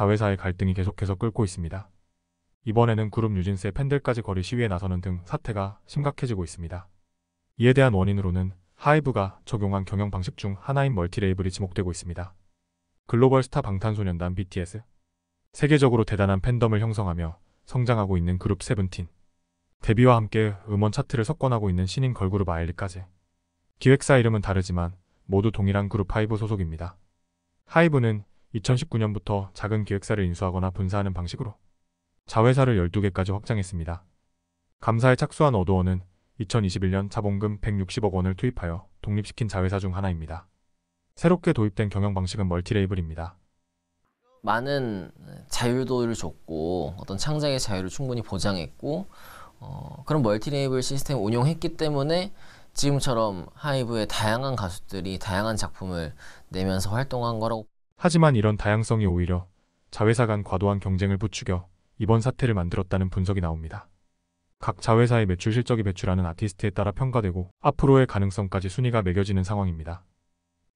자회사의 갈등이 계속해서 끓고 있습니다. 이번에는 그룹 뉴진스의 팬들까지 거리 시위에 나서는 등 사태가 심각해지고 있습니다. 이에 대한 원인으로는 하이브가 적용한 경영 방식 중 하나인 멀티레이블이 지목되고 있습니다. 글로벌 스타 방탄소년단 BTS 세계적으로 대단한 팬덤을 형성하며 성장하고 있는 그룹 세븐틴 데뷔와 함께 음원 차트를 석권하고 있는 신인 걸그룹 아일리까지 기획사 이름은 다르지만 모두 동일한 그룹 하이브 소속입니다. 하이브는 2019년부터 작은 기획사를 인수하거나 분사하는 방식으로 자회사를 12개까지 확장했습니다. 감사에 착수한 어도원은 2021년 자본금 160억 원을 투입하여 독립시킨 자회사 중 하나입니다. 새롭게 도입된 경영 방식은 멀티레이블입니다. 많은 자율도를 줬고 어떤 창작의 자유를 충분히 보장했고 어, 그런 멀티레이블 시스템을 운용했기 때문에 지금처럼 하이브의 다양한 가수들이 다양한 작품을 내면서 활동한 거라고 하지만 이런 다양성이 오히려 자회사 간 과도한 경쟁을 부추겨 이번 사태를 만들었다는 분석이 나옵니다. 각 자회사의 매출 실적이 배출하는 아티스트에 따라 평가되고 앞으로의 가능성까지 순위가 매겨지는 상황입니다.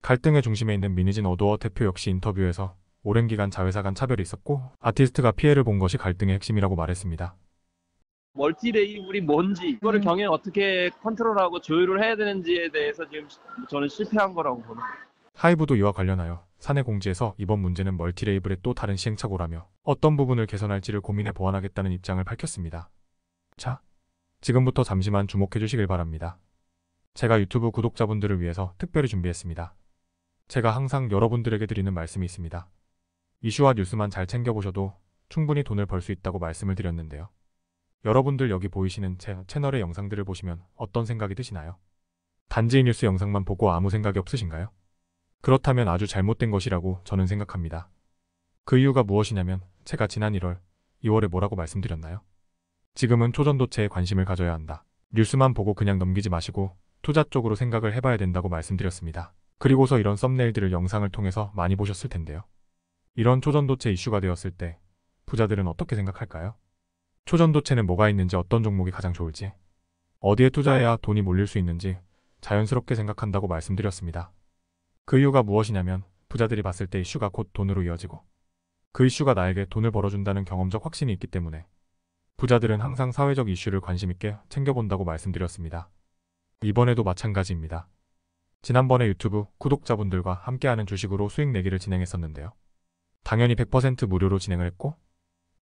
갈등의 중심에 있는 미니진 어도어 대표 역시 인터뷰에서 오랜 기간 자회사 간 차별이 있었고 아티스트가 피해를 본 것이 갈등의 핵심이라고 말했습니다. 멀티레이블이 뭔지 이거를 음. 경영 어떻게 컨트롤하고 조율을 해야 되는지에 대해서 지금 저는 실패한 거라고 보는 하이브도 이와 관련하여 사내 공지에서 이번 문제는 멀티레이블의 또 다른 시행착오라며 어떤 부분을 개선할지를 고민해 보완하겠다는 입장을 밝혔습니다. 자, 지금부터 잠시만 주목해 주시길 바랍니다. 제가 유튜브 구독자분들을 위해서 특별히 준비했습니다. 제가 항상 여러분들에게 드리는 말씀이 있습니다. 이슈와 뉴스만 잘 챙겨보셔도 충분히 돈을 벌 수 있다고 말씀을 드렸는데요. 여러분들 여기 보이시는 제 채널의 영상들을 보시면 어떤 생각이 드시나요? 단지 뉴스 영상만 보고 아무 생각이 없으신가요? 그렇다면 아주 잘못된 것이라고 저는 생각합니다. 그 이유가 무엇이냐면 제가 지난 1월, 2월에 뭐라고 말씀드렸나요? 지금은 초전도체에 관심을 가져야 한다. 뉴스만 보고 그냥 넘기지 마시고 투자 쪽으로 생각을 해봐야 된다고 말씀드렸습니다. 그리고서 이런 썸네일들을 영상을 통해서 많이 보셨을 텐데요. 이런 초전도체 이슈가 되었을 때 부자들은 어떻게 생각할까요? 초전도체는 뭐가 있는지 어떤 종목이 가장 좋을지 어디에 투자해야 돈이 몰릴 수 있는지 자연스럽게 생각한다고 말씀드렸습니다. 그 이유가 무엇이냐면 부자들이 봤을 때 이슈가 곧 돈으로 이어지고 그 이슈가 나에게 돈을 벌어준다는 경험적 확신이 있기 때문에 부자들은 항상 사회적 이슈를 관심있게 챙겨본다고 말씀드렸습니다. 이번에도 마찬가지입니다. 지난번에 유튜브 구독자분들과 함께하는 주식으로 수익 내기를 진행했었는데요. 당연히 100% 무료로 진행을 했고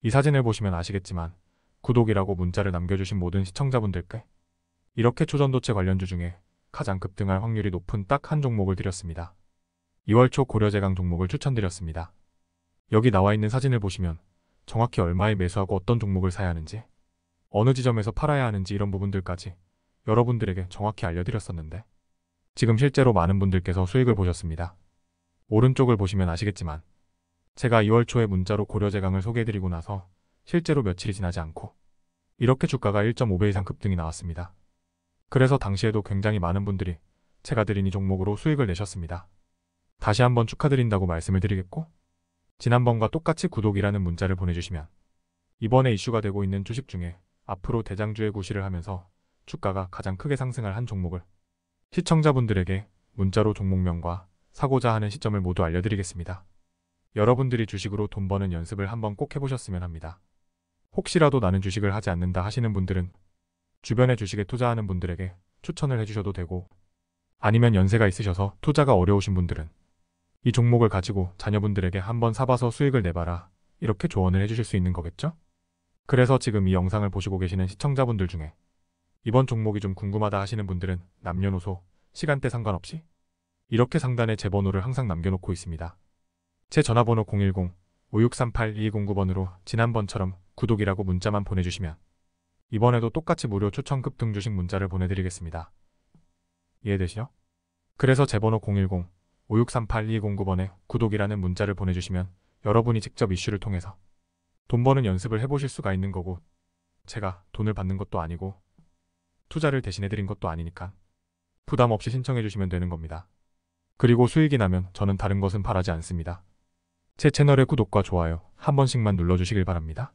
이 사진을 보시면 아시겠지만 구독이라고 문자를 남겨주신 모든 시청자분들께 이렇게 초전도체 관련주 중에 가장 급등할 확률이 높은 딱 한 종목을 드렸습니다. 2월 초 고려제강 종목을 추천드렸습니다. 여기 나와 있는 사진을 보시면 정확히 얼마에 매수하고 어떤 종목을 사야 하는지 어느 지점에서 팔아야 하는지 이런 부분들까지 여러분들에게 정확히 알려드렸었는데 지금 실제로 많은 분들께서 수익을 보셨습니다. 오른쪽을 보시면 아시겠지만 제가 2월 초에 문자로 고려제강을 소개해드리고 나서 실제로 며칠이 지나지 않고 이렇게 주가가 1.5배 이상 급등이 나왔습니다. 그래서 당시에도 굉장히 많은 분들이 제가 드린 이 종목으로 수익을 내셨습니다. 다시 한번 축하드린다고 말씀을 드리겠고 지난번과 똑같이 구독이라는 문자를 보내주시면 이번에 이슈가 되고 있는 주식 중에 앞으로 대장주의 고시를 하면서 주가가 가장 크게 상승할 한 종목을 시청자분들에게 문자로 종목명과 사고자 하는 시점을 모두 알려드리겠습니다. 여러분들이 주식으로 돈 버는 연습을 한번 꼭 해보셨으면 합니다. 혹시라도 나는 주식을 하지 않는다 하시는 분들은 주변의 주식에 투자하는 분들에게 추천을 해주셔도 되고 아니면 연세가 있으셔서 투자가 어려우신 분들은 이 종목을 가지고 자녀분들에게 한번 사봐서 수익을 내봐라 이렇게 조언을 해주실 수 있는 거겠죠? 그래서 지금 이 영상을 보시고 계시는 시청자분들 중에 이번 종목이 좀 궁금하다 하시는 분들은 남녀노소, 시간대 상관없이 이렇게 상단에 제 번호를 항상 남겨놓고 있습니다. 제 전화번호 010-5638-2209번으로 지난번처럼 구독이라고 문자만 보내주시면 이번에도 똑같이 무료 추천급 등 주식 문자를 보내드리겠습니다. 이해되시죠? 그래서 제번호 0 1 0 5 6 3 8 2 0 9번에 구독이라는 문자를 보내주시면 여러분이 직접 이슈를 통해서 돈 버는 연습을 해보실 수가 있는 거고 제가 돈을 받는 것도 아니고 투자를 대신해드린 것도 아니니까 부담 없이 신청해주시면 되는 겁니다. 그리고 수익이 나면 저는 다른 것은 바라지 않습니다. 제 채널의 구독과 좋아요 한 번씩만 눌러주시길 바랍니다.